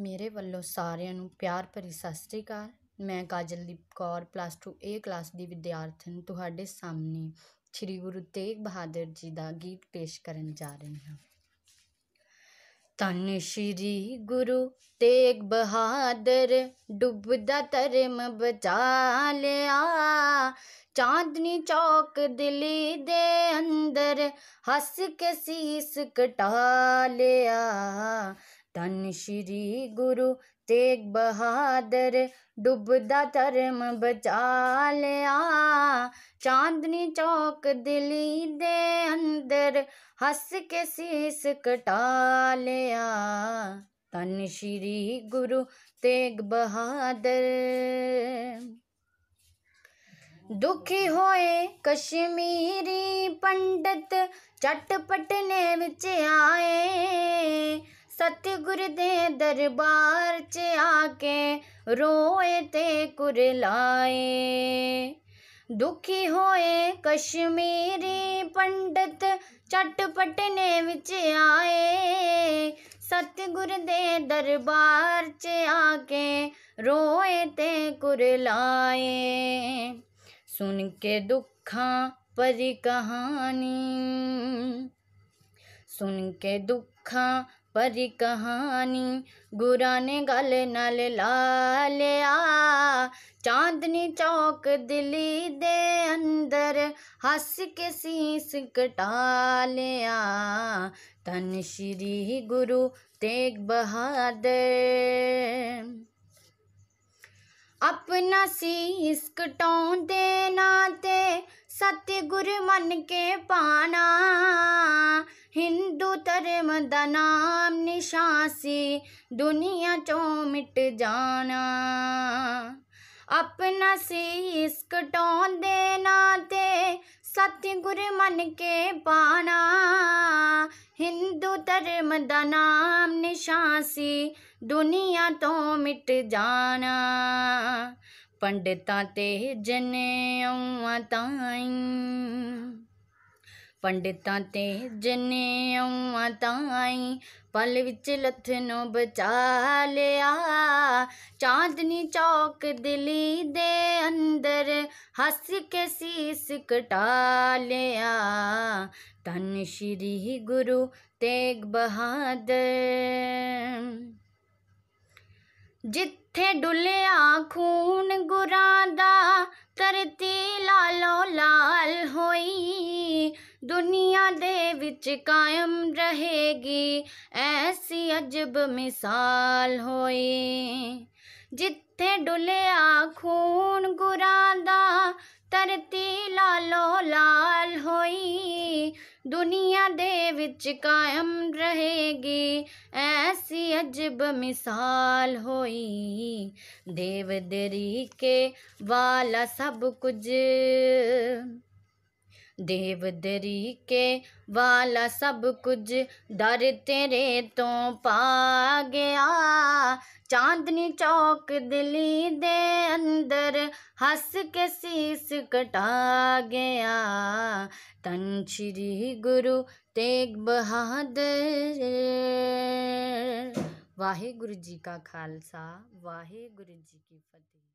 ਮੇਰੇ ਵੱਲੋਂ ਸਾਰਿਆਂ ਨੂੰ ਪਿਆਰ ਭਰੀ ਸਤਿ ਸ਼੍ਰੀ ਅਕਾਲ ਮੈਂ Kajaldeep Kaur plus 2 A class ਦੀ ਵਿਦਿਆਰਥਣ ਤੁਹਾਡੇ ਸਾਹਮਣੇ ਸ੍ਰੀ ਗੁਰੂ ਤੇਗ ਬਹਾਦਰ ਜੀ ਦਾ ਗੀਤ ਪੇਸ਼ ਕਰਨ ਜਾ ਰਹੀ ਹਾਂ ਤਨ ਸ਼੍ਰੀ ਗੁਰੂ ਤੇਗ ਬਹਾਦਰ ਡੁੱਬਦਾ ਧਰਮ ਬਚਾ ਲਿਆ ਚਾਂਦਨੀ ਚੌਕ ਦਿੱਲੀ ਦੇ ਅੰਦਰ ਹੱਸ ਕੇ ਸੀਸ ਕਟਾ ਲਿਆ धन श्री गुरु तेग बहादुर डुबदा धर्म बचा लिया चांदनी चौक दिल्ली दे अंदर हस के शीस कटा लिया धन श्री गुरु तेग बहादुर दुखी होए कश्मीरी पंडित चटपट ने विच आए सतगुर दे दरबार च आके रोए ते कुरलाए दुखी होए कश्मीरी पंडित चटपट ने विच आए सतगुर दे दरबार च आके रोए ते कुरलाए सुन के दुखा परी कहानी सुन के दुखा परी कहानी गुरा ने गल नल ला लिया चांदनी चौक दिल्ली दे अंदर हंस के सीस कटा लिया तन श्री गुरु तेग बहादुर अपना सीस कटाउंदे नाते सतगुर मन के पाना धर्म द नाम निशान से दुनिया चो मिट जाना अपना शीस कटोन देना सतगुर मन के पाना हिंदू धर्म द नाम निशान से दुनिया तो मिट जाना पंडित ते जने ताईं ਪੰਡਿਤਾਂ ਤੇ जने आऊं ਤਾਈ ਪਲ ਵਿੱਚ ਲੱਥ ਨੂੰ ਬਚਾ ਲਿਆ ਚਾਂਦਨੀ ਚੌਕ ਦਿੱਲੀ ਦੇ ਅੰਦਰ ਹੱਸ ਕੇ ਸੀਸ ਕਟਾ ਲਿਆ ਤਨ ਸ਼੍ਰੀ ਗੁਰੂ ਤੇਗ ਬਹਾਦਰ ਜਿੱਥੇ ਡੁੱਲਿਆ ਖੂਨ ਗੁਰਾਂ ਦਾ ਤਰਤੀ ਲਾ दुनिया दे विच कायम रहेगी ऐसी अजब मिसाल होए ਜਿੱਥੇ ਡੁੱਲਿਆ ਖੂਨ ਗੁਰਾਂ ਦਾ ਧਰਤੀ ਲਾਲੋ ਲਾਲ ਹੋਈ ਦੁਨੀਆ ਦੇ ਵਿੱਚ ਕਾਇਮ ਰਹੇਗੀ ਐਸੀ ਅਜਬ ਮਿਸਾਲ ਹੋਈ ਦੇਵ ਦਰੀ ਕੇ ਵਾਲਾ ਸਭ ਕੁਝ देवदरी के वाला सब कुछ दर तेरे तो पा गया चांदनी चौक दिल्ली दे अंदर हंस के शीस कटा गया तन श्री गुरु तेग बहादुर वाहे गुरु जी का खालसा वाहे गुरु जी की फतेह